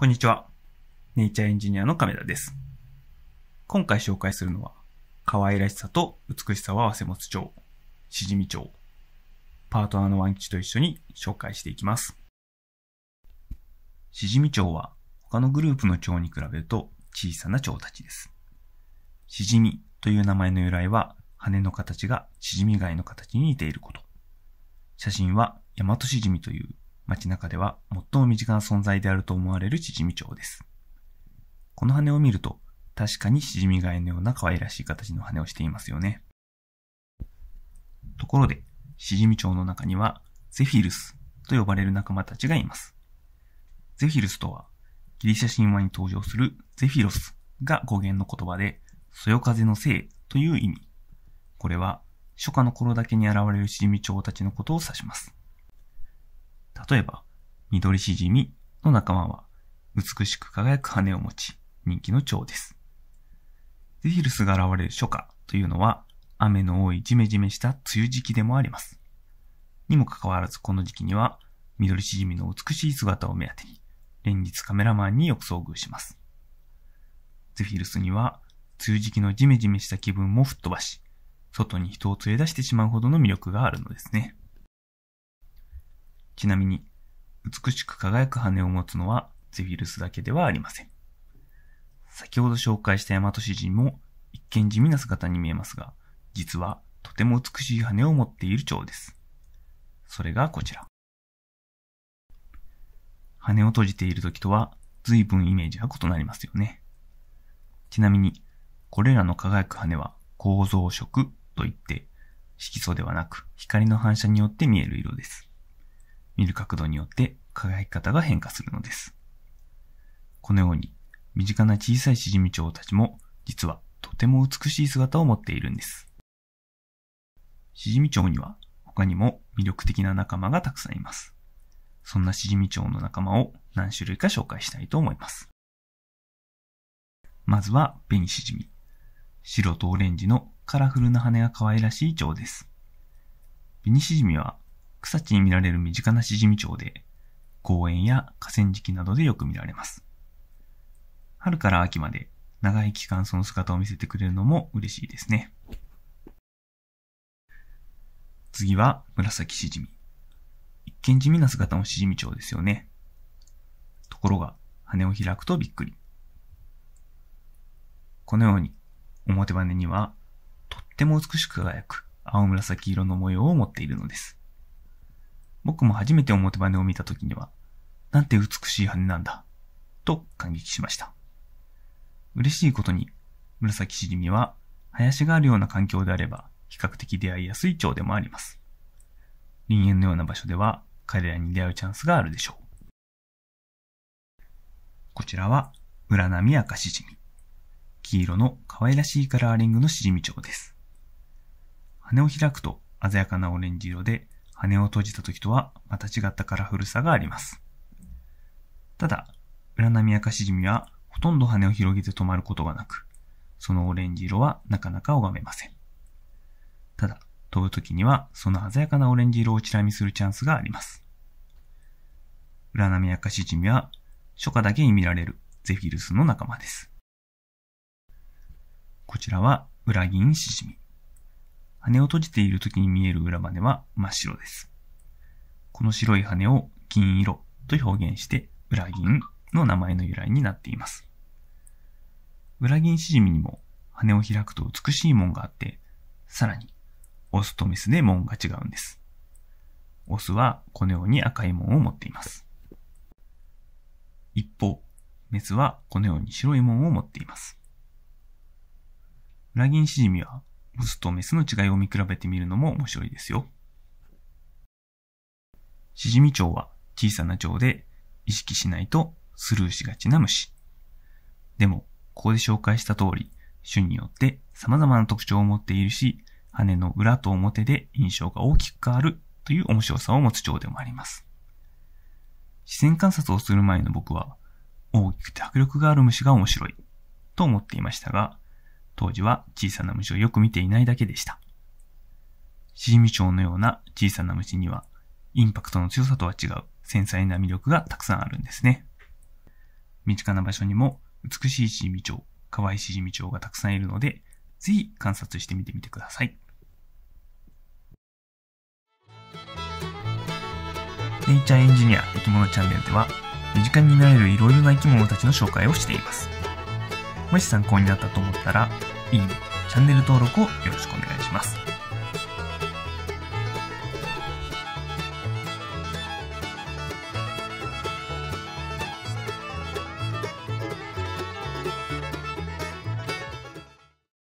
こんにちは。ネイチャーエンジニアの亀田です。今回紹介するのは、可愛らしさと美しさを合わせ持つ蝶、しじみ蝶。パートナーのワンキチと一緒に紹介していきます。しじみ蝶は他のグループの蝶に比べると小さな蝶たちです。しじみという名前の由来は、羽の形がしじみ貝の形に似ていること。写真はヤマトシジミという街中では最も身近な存在であると思われるチヂミです。この羽を見ると、確かにシジミガエのような可愛らしい形の羽をしていますよね。ところで、シジミ蝶の中には、ゼフィルスと呼ばれる仲間たちがいます。ゼフィルスとは、ギリシャ神話に登場するゼフィロスが語源の言葉で、そよ風の精という意味。これは、初夏の頃だけに現れるシジミ蝶たちのことを指します。例えば、緑しじみの仲間は、美しく輝く羽を持ち、人気の蝶です。ゼフィルスが現れる初夏というのは、雨の多いじめじめした梅雨時期でもあります。にもかかわらずこの時期には、緑しじみの美しい姿を目当てに、連日カメラマンによく遭遇します。ゼフィルスには、梅雨時期のじめじめした気分も吹っ飛ばし、外に人を連れ出してしまうほどの魅力があるのですね。ちなみに、美しく輝く羽を持つのはゼフィルスだけではありません。先ほど紹介した大和詩人も一見地味な姿に見えますが、実はとても美しい羽を持っている蝶です。それがこちら。羽を閉じている時とは随分イメージが異なりますよね。ちなみに、これらの輝く羽は構造色といって、色素ではなく光の反射によって見える色です。見る角度によって輝き方が変化するのです。このように、身近な小さいシジミチョウたちも、実はとても美しい姿を持っているんです。シジミチョウには他にも魅力的な仲間がたくさんいます。そんなシジミチョウの仲間を何種類か紹介したいと思います。まずは、ベニシジミ。白とオレンジのカラフルな羽が可愛らしい蝶です。ベニシジミは草地に見られる身近なシジミチョウで、公園や河川敷などでよく見られます。春から秋まで長い期間その姿を見せてくれるのも嬉しいですね。次は紫シジミ。一見地味な姿のシジミチョウですよね。ところが、羽を開くとびっくり。このように、表羽には、とっても美しく輝く青紫色の模様を持っているのです。僕も初めて表羽を見た時には、なんて美しい羽なんだ、と感激しました。嬉しいことに、紫しじみは、林があるような環境であれば、比較的出会いやすい蝶でもあります。林園のような場所では、彼らに出会うチャンスがあるでしょう。こちらは、村波赤しじみ。黄色の可愛らしいカラーリングのしじみ蝶です。羽を開くと鮮やかなオレンジ色で羽を閉じた時とはまた違ったカラフルさがあります。ただ、ウラナミアカシジミはほとんど羽を広げて止まることがなく、そのオレンジ色はなかなか拝めません。ただ、飛ぶ時にはその鮮やかなオレンジ色をチラ見するチャンスがあります。ウラナミアカシジミは初夏だけに見られるゼフィルスの仲間です。こちらはウラギンシジミ。羽を閉じている時に見える裏羽は真っ白です。この白い羽を銀色と表現して、裏銀の名前の由来になっています。裏銀シジミにも羽を開くと美しい門があって、さらに、オスとメスで門が違うんです。オスはこのように赤い門を持っています。一方、メスはこのように白い門を持っています。裏銀シジミはオスとメスの違いを見比べてみるのも面白いですよ。シジミ蝶は小さな蝶で意識しないとスルーしがちな虫。でも、ここで紹介した通り、種によって様々な特徴を持っているし、羽の裏と表で印象が大きく変わるという面白さを持つ蝶でもあります。視線観察をする前の僕は、大きくて迫力がある虫が面白いと思っていましたが、当時は小さな虫をよく見ていないだけでした。シジミチョウのような小さな虫には、インパクトの強さとは違う繊細な魅力がたくさんあるんですね。身近な場所にも美しいシジミチョウ、可愛いシジミチョウがたくさんいるので、ぜひ観察してみてみてください。ネイチャーエンジニア生き物チャンネルでは、身近になれるいろいろな生き物たちの紹介をしています。もし参考になったと思ったら、いいね、チャンネル登録をよろしくお願いします。